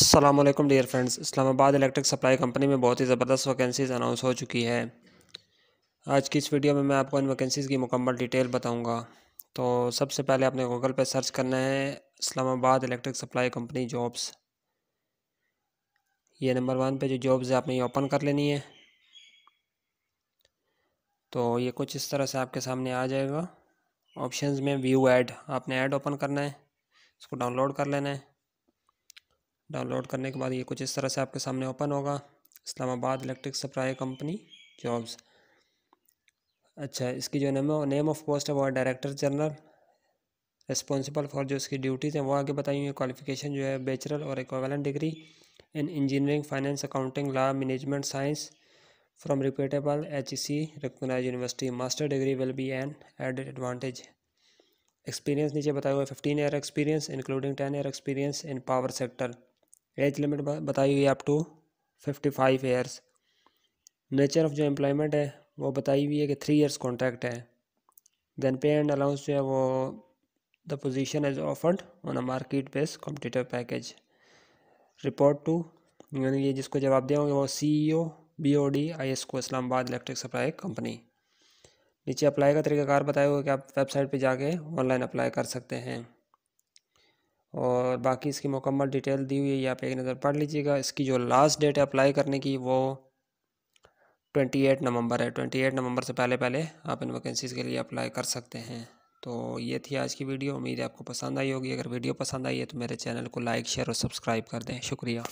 Aslam dear friends Islamabad electric supply company में बहुत ही ज़बरदस्त वैकेंसीज़ अनाउंस हो चुकी है आज की इस वीडियो में मैं आपको इन वैकेंसीज़ की मुकम्मल डिटेल बताऊंगा तो सबसे पहले आपने गूगल पर सर्च करना है Islamabad electric supply company jobs ये नंबर वन पे जो जॉब्स है आपने ये ओपन कर लेनी है तो ये कुछ इस तरह से आपके सामने आ जाएगा ऑप्शन में व्यू एड आपने ऐड ओपन करना है इसको डाउनलोड कर लेना है डाउनलोड करने के बाद ये कुछ इस तरह से आपके सामने ओपन होगा Islamabad electric supply company jobs अच्छा इसकी जो नेम नेम ऑफ पोस्ट है वो है डायरेक्टर जनरल रिस्पॉन्सिबल फॉर जो इसकी ड्यूटीज़ हैं वो आगे बताई हुई है क्वालिफिकेशन जो है बैचलर और equivalent degree in engineering finance accounting law management science H E C recognized university master degree will be an added advantage experience नीचे बताया हुआ fifteen year experience including ten year experience in power sector age limit बताई हुई है up to fifty five years nature of जो employment है वो बताई हुई है कि थ्री ईयर्स कॉन्ट्रैक्ट है देन पे एंड अलाउंस जो है वो the position is offered on a market based competitive package report to यानी ये जिसको जवाब दिया होंगे वो C E O B O D I S को इस्लामाबाद इलेक्ट्रिक सप्लाई कंपनी नीचे अप्लाई का तरीकाकार बताया हुआ कि आप वेबसाइट पे जाके ऑनलाइन अप्लाई कर सकते हैं और बाकी इसकी मुकम्मल डिटेल दी हुई है ये आप एक नज़र पढ़ लीजिएगा इसकी जो लास्ट डेट है अप्लाई करने की वो ट्वेंटी एट नवंबर है ट्वेंटी एट नवंबर से पहले पहले आप इन वैकेंसीज़ के लिए अप्लाई कर सकते हैं तो ये थी आज की वीडियो उम्मीद है आपको पसंद आई होगी अगर वीडियो पसंद आई है तो मेरे चैनल को लाइक शेयर और सब्सक्राइब कर दें शुक्रिया